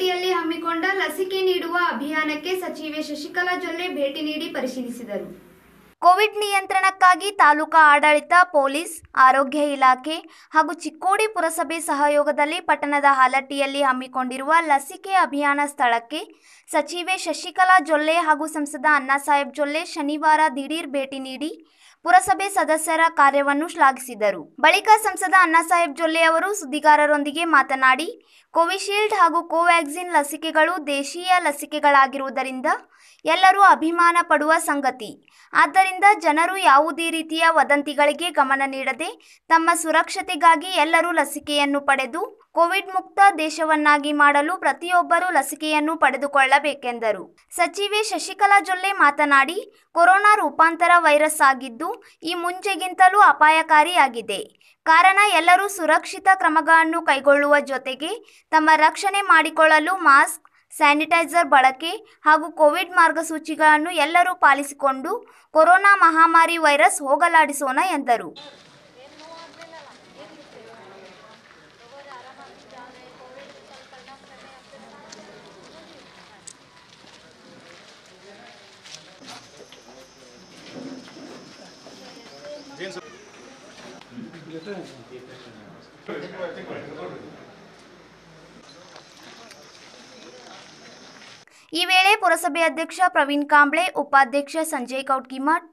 ಗುವಾಹಟಿಯಲ್ಲಿ ಹಮ್ಮಿಕೊಂಡ ಲಸಿಕೆ ನೀಡುವ ಅಭಿಯಾನಕ್ಕೆ ಸಚಿವೆ ಶಶಿಕಲಾ ಜೊಲ್ಲೆ ಭೇಟಿ ನೀಡಿ ಪರಿಶೀಲಿಸಿದರು ಕೋವಿಡ್ ನಿಯಂತ್ರಣಕ್ಕಾಗಿ ತಾಲೂಕಾ ಆಡಳಿತ ಪೊಲೀಸ್ ಆರೋಗ್ಯ ಇಲಾಖೆ ಹಾಗೂ ಚಿಕ್ಕೋಡಿ ಪುರಸಭೆ ಸಹಯೋಗದಲ್ಲಿ ಪಟ್ಟಣದ ಹಾಲಟ್ಟಿಯಲ್ಲಿ ಹಮ್ಮಿಕೊಂಡಿರುವ ಲಸಿಕೆ ಅಭಿಯಾನ ಸ್ಥಳಕ್ಕೆ ಸಚಿವೆ ಶಶಿಕಲಾ ಜೊಲ್ಲೆ ಹಾಗೂ ಸಂಸದ ಅಣ್ಣಾಸಾಹೇಬ್ ಜೊಲ್ಲೆ ಶನಿವಾರ ದಿಢೀರ್ ಭೇಟಿ ನೀಡಿ ಪುರಸಭೆ ಸದಸ್ಯರ ಕಾರ್ಯವನ್ನು ಶ್ಲಾಘಿಸಿದರು ಬಳಿಕ ಸಂಸದ ಅಣ್ಣಾಸಾಹೇಬ್ ಜೊಲ್ಲೆ ಅವರು ಸುದ್ದಿಗಾರರೊಂದಿಗೆ ಮಾತನಾಡಿ ಕೋವಿಶೀಲ್ಡ್ ಹಾಗೂ ಕೋವ್ಯಾಕ್ಸಿನ್ ಲಸಿಕೆಗಳು ದೇಶೀಯ ಲಸಿಕೆಗಳಾಗಿರುವುದರಿಂದ ಎಲ್ಲರೂ ಅಭಿಮಾನ ಪಡುವ ಸಂಗತಿ ಆದ್ದರಿಂದ ಜನರು ಯಾವುದೇ ರೀತಿಯ ವದಂತಿಗಳಿಗೆ ಗಮನ ನೀಡದೆ ತಮ್ಮ ಸುರಕ್ಷತೆಗಾಗಿ ಎಲ್ಲರೂ ಲಸಿಕೆಯನ್ನು ಪಡೆದು ಕೋವಿಡ್ ಮುಕ್ತ ದೇಶವನ್ನಾಗಿ ಮಾಡಲು ಪ್ರತಿಯೊಬ್ಬರೂ ಲಸಿಕೆಯನ್ನು ಪಡೆದುಕೊಳ್ಳಬೇಕೆಂದರು ಸಚಿವೆ ಶಶಿಕಲಾ ಜೊಲ್ಲೆ ಮಾತನಾಡಿ ಕೊರೋನಾ ರೂಪಾಂತರ ವೈರಸ್ ಆಗಿದ್ದು ಈ ಮುಂಚೆಗಿಂತಲೂ ಅಪಾಯಕಾರಿಯಾಗಿದೆ ಕಾರಣ ಎಲ್ಲರೂ ಸುರಕ್ಷಿತ ಕ್ರಮಗಳನ್ನು ಕೈಗೊಳ್ಳುವ ಜೊತೆಗೆ ತಮ್ಮ ರಕ್ಷಣೆ ಮಾಡಿಕೊಳ್ಳಲು ಮಾಸ್ಕ್ ಸ್ಯಾನಿಟೈಸರ್ ಬಳಕೆ ಹಾಗೂ ಕೋವಿಡ್ ಮಾರ್ಗಸೂಚಿಗಳನ್ನು ಎಲ್ಲರೂ ಪಾಲಿಸಿಕೊಂಡು ಕೊರೋನಾ ಮಹಾಮಾರಿ ವೈರಸ್ ಹೋಗಲಾಡಿಸೋಣ ಎಂದರು ಈ ವೇಳೆ ಪುರಸಭೆ ಅಧ್ಯಕ್ಷ ಪ್ರವೀಣ್ ಕಾಂಬ್ಳೆ ಉಪಾಧ್ಯಕ್ಷ ಸಂಜಯ್ ಕೌಟ್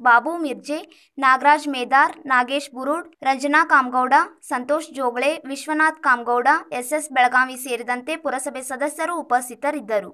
ಬಾಬು ಮಿರ್ಜೆ ನಾಗರಾಜ್ ಮೇದಾರ್ ನಾಗೇಶ್ ಬುರುಡ್ ರಂಜನಾ ಕಾಮಗೌಡ ಸಂತೋಷ್ ಜೋಗಳೆ ವಿಶ್ವನಾಥ್ ಕಾಮಗೌಡ ಎಸ್ಎಸ್ ಬೆಳಗಾವಿ ಸೇರಿದಂತೆ ಪುರಸಭೆ ಸದಸ್ಯರು ಉಪಸ್ಥಿತರಿದ್ದರು